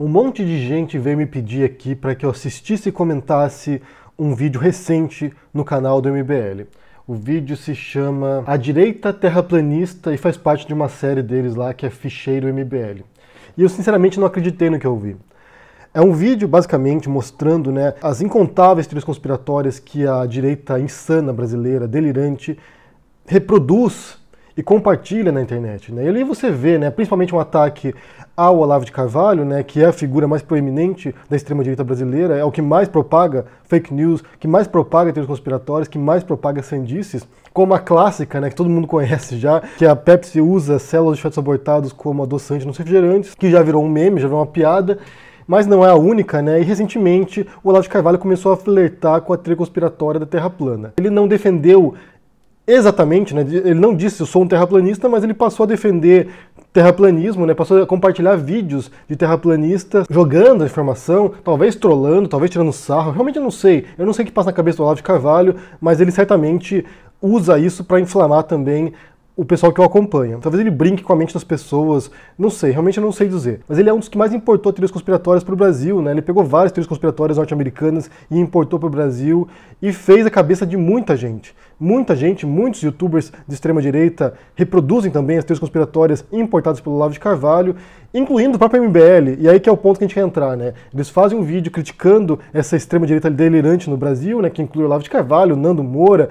Um monte de gente veio me pedir aqui para que eu assistisse e comentasse um vídeo recente no canal do MBL. O vídeo se chama A Direita Terraplanista e faz parte de uma série deles lá que é Ficheiro MBL. E eu sinceramente não acreditei no que eu vi. É um vídeo basicamente mostrando né, as incontáveis teorias conspiratórias que a direita insana brasileira, delirante, reproduz e compartilha na internet. Né? E ali você vê, né, principalmente um ataque ao Olavo de Carvalho, né, que é a figura mais proeminente da extrema-direita brasileira, é o que mais propaga fake news, que mais propaga teorias conspiratórias, que mais propaga sandices, como a clássica, né, que todo mundo conhece já, que a Pepsi usa células de fetos abortados como adoçante nos refrigerantes, que já virou um meme, já virou uma piada, mas não é a única, né? E recentemente o Olavo de Carvalho começou a flertar com a teoria conspiratória da Terra plana. Ele não defendeu exatamente, né? Ele não disse eu sou um terraplanista, mas ele passou a defender terraplanismo, né? Passou a compartilhar vídeos de terraplanistas jogando a informação, talvez trolando, talvez tirando sarro. Realmente eu não sei. Eu não sei o que passa na cabeça do Olavo de Carvalho, mas ele certamente usa isso para inflamar também o pessoal que eu acompanho. Talvez ele brinque com a mente das pessoas, não sei, realmente eu não sei dizer. Mas ele é um dos que mais importou teorias conspiratórias para o Brasil, né? Ele pegou várias teorias conspiratórias norte-americanas e importou para o Brasil e fez a cabeça de muita gente. Muita gente, muitos youtubers de extrema direita reproduzem também as teorias conspiratórias importadas pelo Lavo de Carvalho, incluindo o próprio MBL. E aí que é o ponto que a gente quer entrar, né? Eles fazem um vídeo criticando essa extrema direita delirante no Brasil, né, que inclui o Lavo de Carvalho, Nando Moura,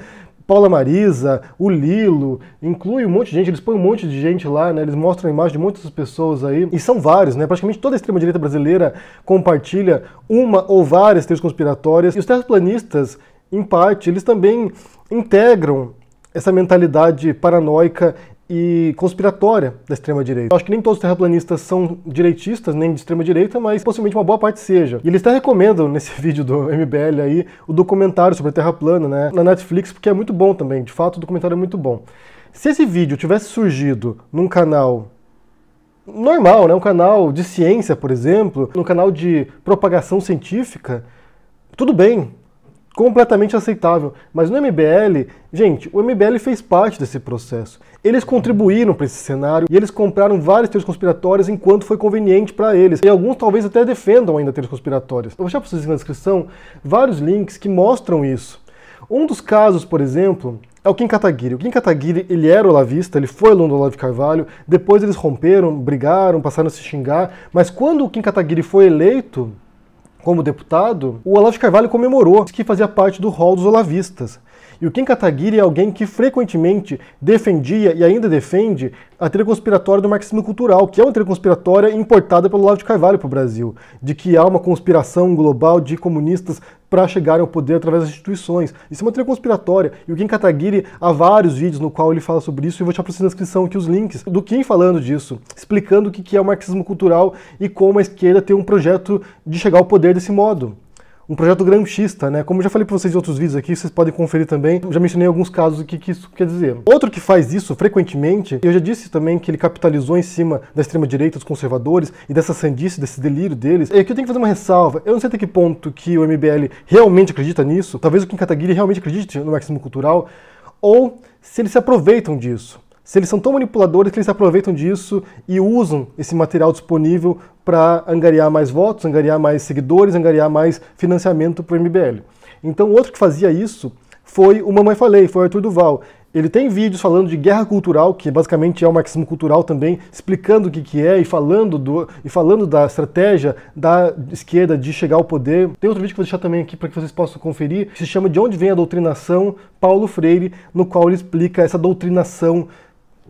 Paula Marisa, o Lilo, inclui um monte de gente, eles põem um monte de gente lá, né? Eles mostram a imagem de muitas pessoas aí, e são vários, né? Praticamente toda a extrema-direita brasileira compartilha uma ou várias teorias conspiratórias, e os terraplanistas, em parte, eles também integram essa mentalidade paranoica e conspiratória da extrema-direita. Acho que nem todos os terraplanistas são direitistas, nem de extrema-direita, mas possivelmente uma boa parte seja. E eles até recomendam nesse vídeo do MBL aí o documentário sobre a Terra plana, né, na Netflix, porque é muito bom também. De fato, o documentário é muito bom. Se esse vídeo tivesse surgido num canal normal, né, um canal de ciência, por exemplo, num canal de propagação científica, tudo bem, completamente aceitável. Mas no MBL, gente, o MBL fez parte desse processo. Eles contribuíram para esse cenário e eles compraram várias teorias conspiratórias enquanto foi conveniente para eles. E alguns talvez até defendam ainda teorias conspiratórias. Eu vou deixar para vocês na descrição vários links que mostram isso. Um dos casos, por exemplo, é o Kim Kataguiri. O Kim Kataguiri, ele era olavista, ele foi aluno do Olavo de Carvalho, depois eles romperam, brigaram, passaram a se xingar, mas quando o Kim Kataguiri foi eleito, como deputado, o Olavo de Carvalho comemorou que fazia parte do rol dos olavistas e o Ken Kataguiri é alguém que frequentemente defendia e ainda defende a teoria conspiratória do marxismo cultural, que é uma teoria conspiratória importada pelo Lavo de Carvalho para o Brasil, de que há uma conspiração global de comunistas para chegar ao poder através das instituições. Isso é uma teoria conspiratória. E o Kim Kataguiri há vários vídeos no qual ele fala sobre isso, e eu vou deixar para você na descrição aqui os links do Kim falando disso, explicando o que é o marxismo cultural e como a esquerda tem um projeto de chegar ao poder desse modo um projeto gramscista, né? Como eu já falei para vocês em outros vídeos aqui, vocês podem conferir também. Já mencionei alguns casos aqui que isso quer dizer. Outro que faz isso frequentemente, eu já disse também que ele capitalizou em cima da extrema-direita, dos conservadores e dessa sandice, desse delírio deles. E aqui eu tenho que fazer uma ressalva. Eu não sei até que ponto que o MBL realmente acredita nisso. Talvez o Kim Kataguiri realmente acredite no marxismo cultural ou se eles se aproveitam disso se eles são tão manipuladores que eles aproveitam disso e usam esse material disponível para angariar mais votos, angariar mais seguidores, angariar mais financiamento para então, o MBL. Então, outro que fazia isso foi o Mamãe Falei, foi o Arthur Duval. Ele tem vídeos falando de guerra cultural, que basicamente é o marxismo cultural também, explicando o que, que é e falando, do, e falando da estratégia da esquerda de chegar ao poder. Tem outro vídeo que eu vou deixar também aqui para que vocês possam conferir, que se chama De Onde Vem a Doutrinação, Paulo Freire, no qual ele explica essa doutrinação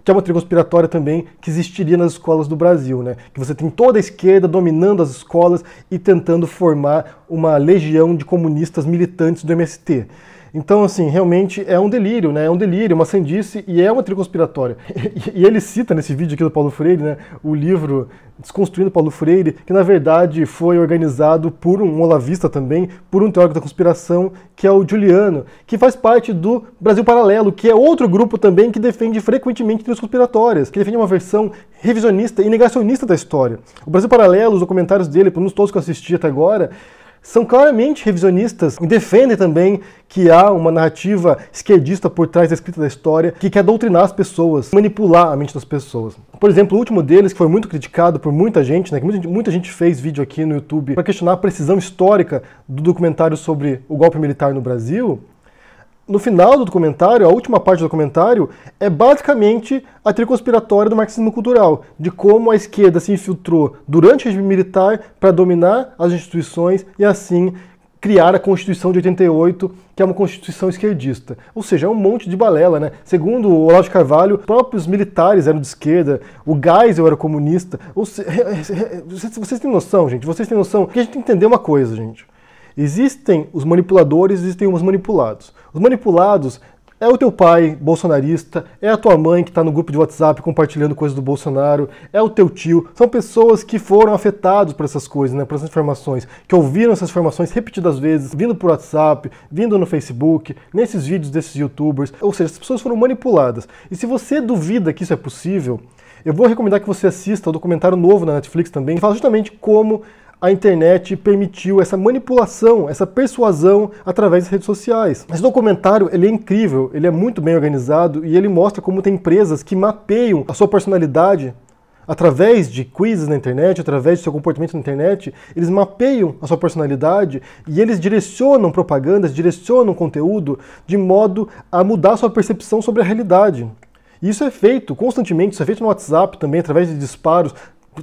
que é uma teoria conspiratória também que existiria nas escolas do Brasil, né? Que você tem toda a esquerda dominando as escolas e tentando formar uma legião de comunistas militantes do MST. Então, assim, realmente é um delírio, né? É um delírio, uma sandice e é uma teoria conspiratória. E, e ele cita nesse vídeo aqui do Paulo Freire, né, o livro Desconstruindo Paulo Freire, que na verdade foi organizado por um olavista também, por um teórico da conspiração, que é o Juliano, que faz parte do Brasil Paralelo, que é outro grupo também que defende frequentemente teorias conspiratórias, que defende uma versão revisionista e negacionista da história. O Brasil Paralelo, os documentários dele, por uns todos que eu assisti até agora, são claramente revisionistas e defendem também que há uma narrativa esquerdista por trás da escrita da história que quer doutrinar as pessoas, manipular a mente das pessoas. Por exemplo, o último deles, que foi muito criticado por muita gente, né, que muita, muita gente fez vídeo aqui no YouTube para questionar a precisão histórica do documentário sobre o golpe militar no Brasil, no final do documentário, a última parte do documentário, é basicamente a trilha do marxismo cultural, de como a esquerda se infiltrou durante o regime militar para dominar as instituições e assim criar a Constituição de 88, que é uma Constituição esquerdista. Ou seja, é um monte de balela, né? Segundo o Olavo de Carvalho, próprios militares eram de esquerda, o Geisel era comunista. Ou se... Vocês têm noção, gente? Vocês têm noção? Porque a gente tem que entender uma coisa, gente. Existem os manipuladores, existem os manipulados. Os manipulados é o teu pai bolsonarista, é a tua mãe que está no grupo de WhatsApp compartilhando coisas do Bolsonaro, é o teu tio. São pessoas que foram afetados por essas coisas, né, por essas informações, que ouviram essas informações repetidas vezes, vindo por WhatsApp, vindo no Facebook, nesses vídeos desses youtubers. Ou seja, as pessoas foram manipuladas. E se você duvida que isso é possível, eu vou recomendar que você assista o documentário novo na Netflix também, que fala justamente como a internet permitiu essa manipulação, essa persuasão através das redes sociais. Esse documentário ele é incrível, ele é muito bem organizado e ele mostra como tem empresas que mapeiam a sua personalidade através de quizzes na internet, através do seu comportamento na internet, eles mapeiam a sua personalidade e eles direcionam propagandas, direcionam conteúdo de modo a mudar a sua percepção sobre a realidade. E isso é feito constantemente, isso é feito no WhatsApp também, através de disparos,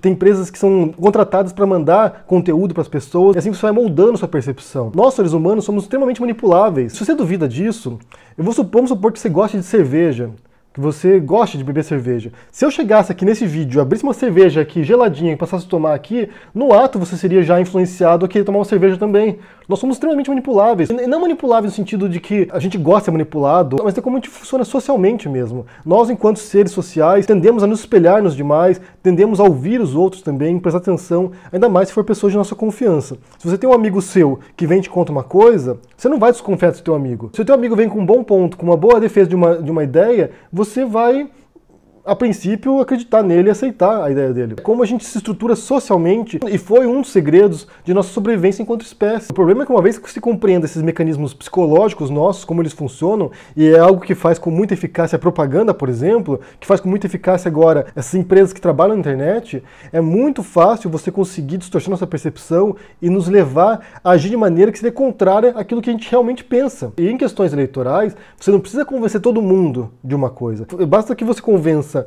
tem empresas que são contratadas para mandar conteúdo para as pessoas, e assim você vai moldando sua percepção. Nós, seres humanos, somos extremamente manipuláveis. Se você duvida disso, eu vou supor, vamos supor que você gosta de cerveja, que você gosta de beber cerveja. Se eu chegasse aqui nesse vídeo, abrisse uma cerveja aqui geladinha e passasse a tomar aqui, no ato você seria já influenciado a querer tomar uma cerveja também. Nós somos extremamente manipuláveis. E não manipuláveis no sentido de que a gente gosta de ser manipulado, mas é como a gente funciona socialmente mesmo. Nós, enquanto seres sociais, tendemos a nos espelhar nos demais, tendemos a ouvir os outros também, prestar atenção, ainda mais se for pessoas de nossa confiança. Se você tem um amigo seu que vem e te conta uma coisa, você não vai desconfiar do seu amigo. Se o teu amigo vem com um bom ponto, com uma boa defesa de uma, de uma ideia, você vai a princípio, acreditar nele e aceitar a ideia dele. Como a gente se estrutura socialmente e foi um dos segredos de nossa sobrevivência enquanto espécie. O problema é que uma vez que se compreenda esses mecanismos psicológicos nossos, como eles funcionam, e é algo que faz com muita eficácia a propaganda, por exemplo, que faz com muita eficácia agora essas empresas que trabalham na internet, é muito fácil você conseguir distorcer nossa percepção e nos levar a agir de maneira que seria contrária àquilo que a gente realmente pensa. E em questões eleitorais, você não precisa convencer todo mundo de uma coisa. Basta que você convença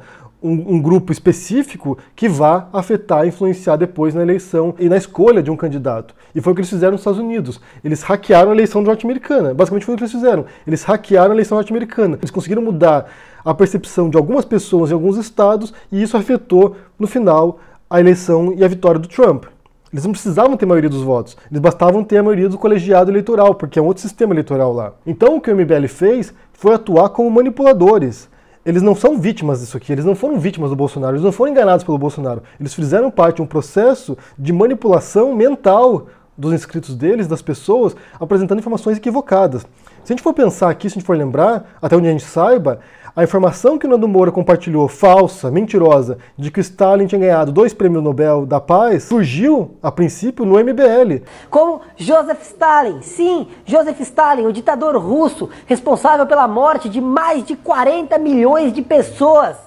um, um, grupo específico que vá afetar, influenciar depois na eleição e na escolha de um candidato. E foi o que eles fizeram nos Estados Unidos. Eles hackearam a eleição norte-americana. Basicamente foi o que eles fizeram. Eles hackearam a eleição norte-americana. Eles conseguiram mudar a percepção de algumas pessoas em alguns estados e isso afetou, no final, a eleição e a vitória do Trump. Eles não precisavam ter a maioria dos votos, eles bastavam ter a maioria do colegiado eleitoral, porque é um outro sistema eleitoral lá. Então o que o MBL fez foi atuar como manipuladores eles não são vítimas disso aqui, eles não foram vítimas do Bolsonaro, eles não foram enganados pelo Bolsonaro. Eles fizeram parte de um processo de manipulação mental dos inscritos deles, das pessoas, apresentando informações equivocadas. Se a gente for pensar aqui, se a gente for lembrar, até onde a gente saiba, a informação que o Nando Moura compartilhou, falsa, mentirosa, de que o Stalin tinha ganhado dois prêmios Nobel da Paz, surgiu, a princípio, no MBL. Como Joseph Stalin, sim, Joseph Stalin, o ditador russo, responsável pela morte de mais de 40 milhões de pessoas.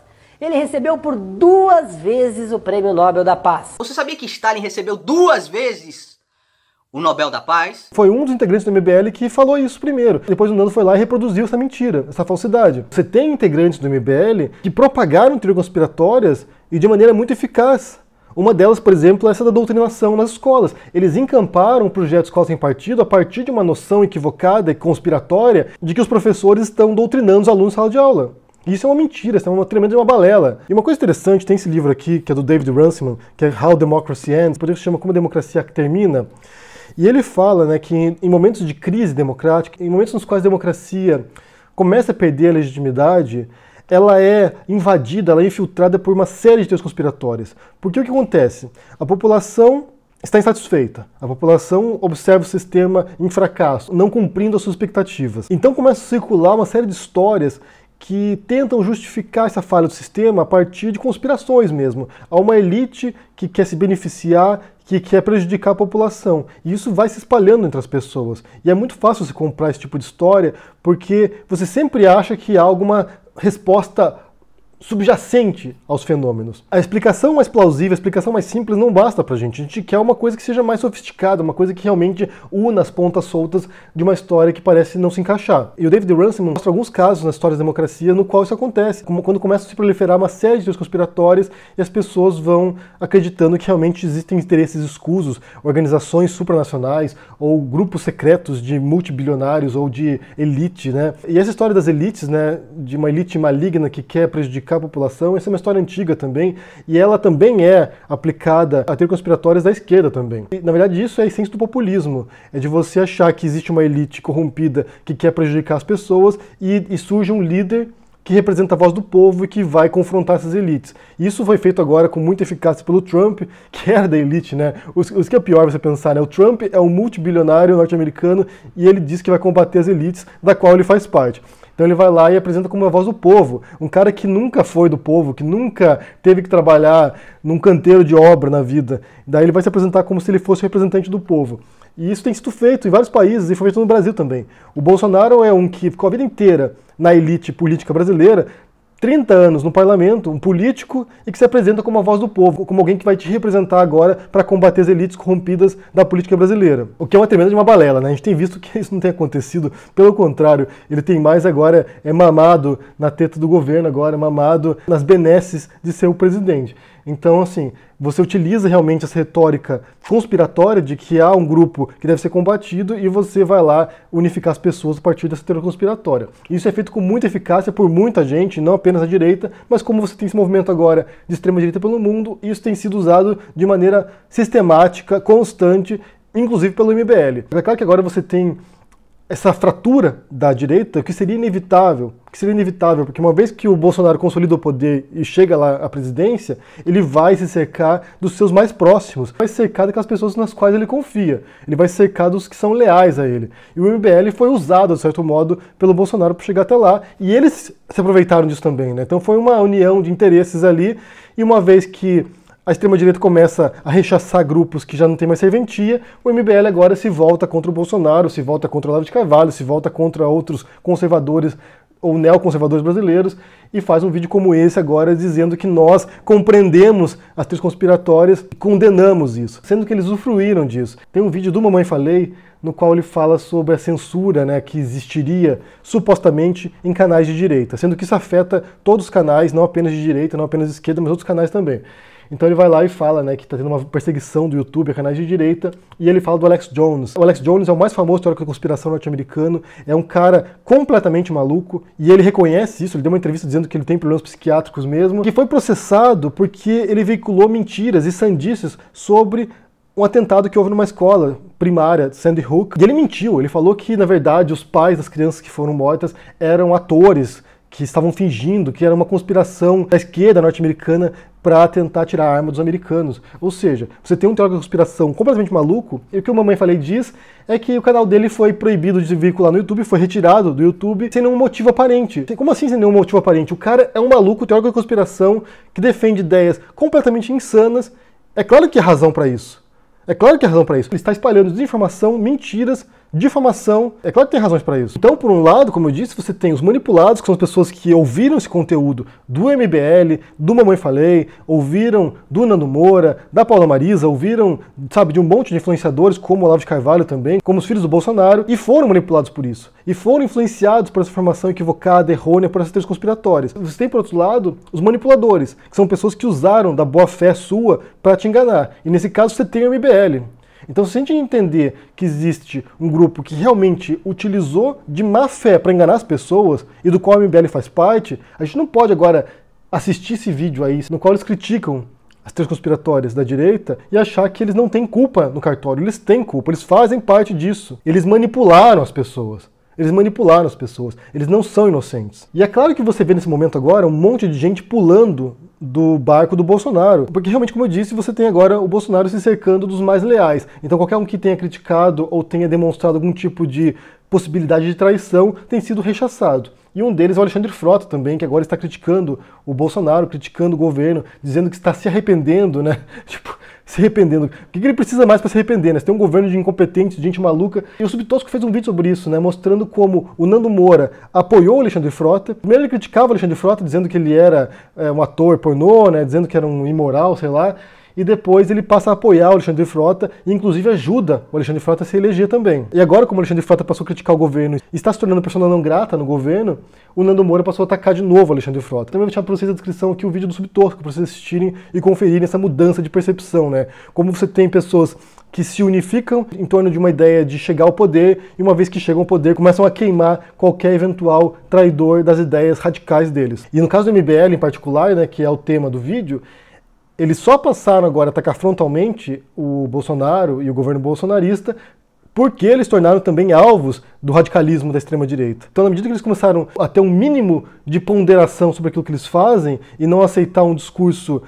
Ele recebeu por duas vezes o Prêmio Nobel da Paz. Você sabia que Stalin recebeu duas vezes o Nobel da Paz. Foi um dos integrantes do MBL que falou isso primeiro. Depois o Nando foi lá e reproduziu essa mentira, essa falsidade. Você tem integrantes do MBL que propagaram teorias conspiratórias e de maneira muito eficaz. Uma delas, por exemplo, é essa da doutrinação nas escolas. Eles encamparam o projeto Escola Sem Partido a partir de uma noção equivocada e conspiratória de que os professores estão doutrinando os alunos na sala de aula. Isso é uma mentira, isso é uma tremenda uma balela. E uma coisa interessante, tem esse livro aqui, que é do David Runciman, que é How Democracy Ends, por isso chama Como a Democracia Termina e ele fala né, que em momentos de crise democrática, em momentos nos quais a democracia começa a perder a legitimidade, ela é invadida, ela é infiltrada por uma série de teorias conspiratórias. Porque o que acontece? A população está insatisfeita. A população observa o sistema em fracasso, não cumprindo as suas expectativas. Então começa a circular uma série de histórias que tentam justificar essa falha do sistema a partir de conspirações mesmo. Há uma elite que quer se beneficiar que quer prejudicar a população. E isso vai se espalhando entre as pessoas. E é muito fácil se comprar esse tipo de história, porque você sempre acha que há alguma resposta subjacente aos fenômenos. A explicação mais plausível, a explicação mais simples não basta pra gente. A gente quer uma coisa que seja mais sofisticada, uma coisa que realmente una as pontas soltas de uma história que parece não se encaixar. E o David Runciman mostra alguns casos na história da democracia no qual isso acontece, como quando começa a se proliferar uma série de conspiratórias e as pessoas vão acreditando que realmente existem interesses escusos, organizações supranacionais ou grupos secretos de multibilionários ou de elite, né? E essa história das elites, né, de uma elite maligna que quer prejudicar prejudicar a população. Essa é uma história antiga também, e ela também é aplicada a ter conspiratórias da esquerda também. E, na verdade, isso é a essência do populismo, é de você achar que existe uma elite corrompida que quer prejudicar as pessoas e, e surge um líder que representa a voz do povo e que vai confrontar essas elites. Isso foi feito agora com muita eficácia pelo Trump, que era da elite, né? O que é pior você pensar, né? O Trump é um multibilionário norte-americano e ele diz que vai combater as elites da qual ele faz parte. Então ele vai lá e apresenta como a voz do povo. Um cara que nunca foi do povo, que nunca teve que trabalhar num canteiro de obra na vida. Daí ele vai se apresentar como se ele fosse representante do povo. E isso tem sido feito em vários países e foi feito no Brasil também. O Bolsonaro é um que ficou a vida inteira na elite política brasileira, 30 anos no parlamento, um político, e que se apresenta como a voz do povo, como alguém que vai te representar agora para combater as elites corrompidas da política brasileira. O que é uma tremenda de uma balela, né? A gente tem visto que isso não tem acontecido, pelo contrário, ele tem mais agora, é mamado na teta do governo agora, é mamado nas benesses de ser o presidente. Então, assim, você utiliza realmente essa retórica conspiratória de que há um grupo que deve ser combatido e você vai lá unificar as pessoas a partir dessa teoria conspiratória. Isso é feito com muita eficácia por muita gente, não apenas a direita, mas como você tem esse movimento agora de extrema direita pelo mundo, isso tem sido usado de maneira sistemática, constante, inclusive pelo MBL. É claro que agora você tem essa fratura da direita que seria inevitável, que seria inevitável, porque uma vez que o Bolsonaro consolida o poder e chega lá à presidência, ele vai se cercar dos seus mais próximos, vai cercar daquelas pessoas nas quais ele confia, ele vai cercar dos que são leais a ele. E o MBL foi usado, de certo modo, pelo Bolsonaro para chegar até lá, e eles se aproveitaram disso também, né? Então foi uma união de interesses ali, e uma vez que a extrema-direita começa a rechaçar grupos que já não tem mais serventia, o MBL agora se volta contra o Bolsonaro, se volta contra o Olavo de Carvalho, se volta contra outros conservadores ou neoconservadores brasileiros e faz um vídeo como esse agora dizendo que nós compreendemos as três conspiratórias e condenamos isso, sendo que eles usufruíram disso. Tem um vídeo do Mamãe Falei no qual ele fala sobre a censura né, que existiria supostamente em canais de direita, sendo que isso afeta todos os canais, não apenas de direita, não apenas de esquerda, mas outros canais também. Então ele vai lá e fala né, que está tendo uma perseguição do YouTube a canais de direita, e ele fala do Alex Jones. O Alex Jones é o mais famoso teórico da conspiração norte-americano, é um cara completamente maluco, e ele reconhece isso, ele deu uma entrevista dizendo que ele tem problemas psiquiátricos mesmo, que foi processado porque ele veiculou mentiras e sandices sobre um atentado que houve numa escola primária, Sandy Hook, e ele mentiu, ele falou que, na verdade, os pais das crianças que foram mortas eram atores que estavam fingindo que era uma conspiração da esquerda norte-americana para tentar tirar a arma dos americanos. Ou seja, você tem um teórico de conspiração completamente maluco, e o que o Mamãe Falei diz é que o canal dele foi proibido de veicular no YouTube, foi retirado do YouTube sem nenhum motivo aparente. Como assim sem nenhum motivo aparente? O cara é um maluco teórico de conspiração que defende ideias completamente insanas. É claro que há razão para isso. É claro que há razão para isso. Ele está espalhando desinformação, mentiras difamação. É claro que tem razões para isso. Então, por um lado, como eu disse, você tem os manipulados, que são as pessoas que ouviram esse conteúdo do MBL, do Mamãe Falei, ouviram do Nando Moura, da Paula Marisa, ouviram, sabe, de um monte de influenciadores, como Olavo de Carvalho também, como os filhos do Bolsonaro, e foram manipulados por isso. E foram influenciados por essa informação equivocada, errônea, por essas teorias conspiratórias. Você tem, por outro lado, os manipuladores, que são pessoas que usaram da boa-fé sua para te enganar. E nesse caso, você tem o MBL. Então, se a gente entender que existe um grupo que realmente utilizou de má fé para enganar as pessoas e do qual a MBL faz parte, a gente não pode agora assistir esse vídeo aí no qual eles criticam as três conspiratórias da direita e achar que eles não têm culpa no cartório. Eles têm culpa, eles fazem parte disso. Eles manipularam as pessoas. Eles manipularam as pessoas, eles não são inocentes. E é claro que você vê nesse momento agora um monte de gente pulando do barco do Bolsonaro. Porque realmente, como eu disse, você tem agora o Bolsonaro se cercando dos mais leais. Então, qualquer um que tenha criticado ou tenha demonstrado algum tipo de possibilidade de traição tem sido rechaçado. E um deles é o Alexandre Frota também, que agora está criticando o Bolsonaro, criticando o governo, dizendo que está se arrependendo, né? Tipo, se arrependendo. O que ele precisa mais para se arrepender, né? Você tem um governo de incompetentes, de gente maluca. E o Subtosco fez um vídeo sobre isso, né? Mostrando como o Nando Moura apoiou o Alexandre Frota. Primeiro ele criticava o Alexandre Frota, dizendo que ele era é, um ator pornô, né? Dizendo que era um imoral, sei lá e depois ele passa a apoiar o Alexandre Frota e inclusive ajuda o Alexandre Frota a se eleger também. E agora, como o Alexandre Frota passou a criticar o governo e está se tornando pessoa não grata no governo, o Nando Moura passou a atacar de novo o Alexandre Frota. Também vou deixar para vocês a descrição aqui o vídeo do Subtópico para vocês assistirem e conferirem essa mudança de percepção, né? Como você tem pessoas que se unificam em torno de uma ideia de chegar ao poder e uma vez que chegam ao poder começam a queimar qualquer eventual traidor das ideias radicais deles. E no caso do MBL em particular, né, que é o tema do vídeo, eles só passaram agora a atacar frontalmente o Bolsonaro e o governo bolsonarista porque eles tornaram também alvos do radicalismo da extrema-direita. Então, na medida que eles começaram a ter um mínimo de ponderação sobre aquilo que eles fazem e não aceitar um discurso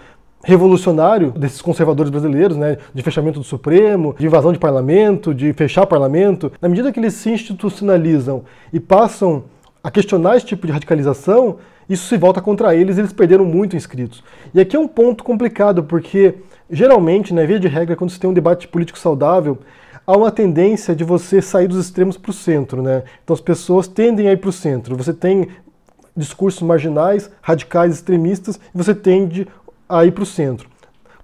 revolucionário desses conservadores brasileiros, né, de fechamento do Supremo, de invasão de parlamento, de fechar parlamento, na medida que eles se institucionalizam e passam a questionar esse tipo de radicalização, isso se volta contra eles, eles perderam muito inscritos. E aqui é um ponto complicado, porque geralmente, na né, via de regra, quando você tem um debate político saudável, há uma tendência de você sair dos extremos para o centro, né? Então as pessoas tendem a ir para o centro. Você tem discursos marginais, radicais, extremistas, e você tende a ir para o centro.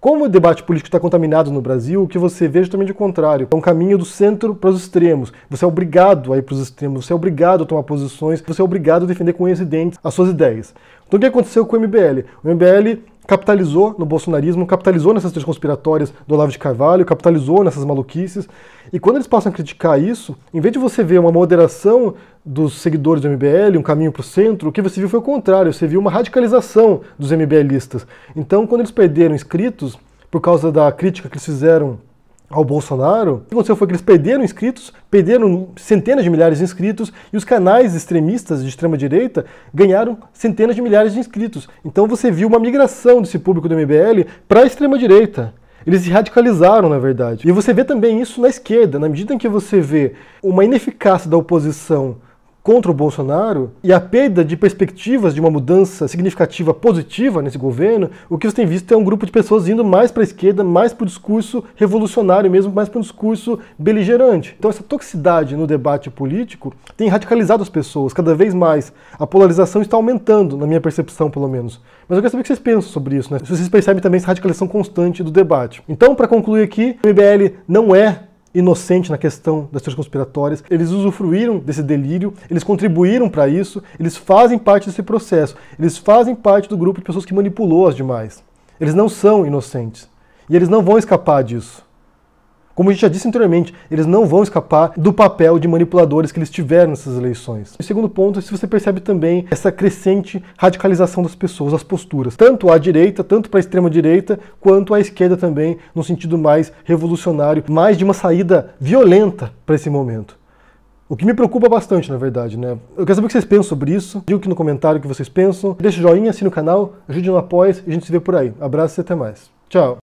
Como o debate político está contaminado no Brasil, o que você vê é justamente o contrário. É um caminho do centro para os extremos. Você é obrigado a ir para os extremos, você é obrigado a tomar posições, você é obrigado a defender com esses dentes as suas ideias. Então o que aconteceu com o MBL? O MBL capitalizou no bolsonarismo, capitalizou nessas três conspiratórias do Olavo de Carvalho, capitalizou nessas maluquices. E quando eles passam a criticar isso, em vez de você ver uma moderação dos seguidores do MBL, um caminho para o centro, o que você viu foi o contrário, você viu uma radicalização dos MBListas. Então, quando eles perderam inscritos, por causa da crítica que eles fizeram ao Bolsonaro, o que aconteceu foi que eles perderam inscritos, perderam centenas de milhares de inscritos, e os canais extremistas de extrema-direita ganharam centenas de milhares de inscritos. Então você viu uma migração desse público do MBL para a extrema-direita. Eles se radicalizaram, na verdade. E você vê também isso na esquerda, na medida em que você vê uma ineficácia da oposição contra o Bolsonaro e a perda de perspectivas de uma mudança significativa positiva nesse governo, o que você tem visto é um grupo de pessoas indo mais para a esquerda, mais para o discurso revolucionário mesmo, mais para um discurso beligerante. Então essa toxicidade no debate político tem radicalizado as pessoas cada vez mais. A polarização está aumentando, na minha percepção pelo menos. Mas eu quero saber o que vocês pensam sobre isso, né? Se vocês percebem também essa radicalização constante do debate. Então, para concluir aqui, o MBL não é inocente na questão das teorias conspiratórias, eles usufruíram desse delírio, eles contribuíram para isso, eles fazem parte desse processo, eles fazem parte do grupo de pessoas que manipulou as demais. Eles não são inocentes e eles não vão escapar disso. Como a gente já disse anteriormente, eles não vão escapar do papel de manipuladores que eles tiveram nessas eleições. O segundo ponto é se você percebe também essa crescente radicalização das pessoas, as posturas, tanto à direita, tanto para a extrema direita, quanto à esquerda também, no sentido mais revolucionário, mais de uma saída violenta para esse momento. O que me preocupa bastante, na verdade, né? Eu quero saber o que vocês pensam sobre isso. Diga aqui no comentário o que vocês pensam. Deixa o joinha, assina o canal, ajude no apoia e a gente se vê por aí. Abraço e até mais. Tchau!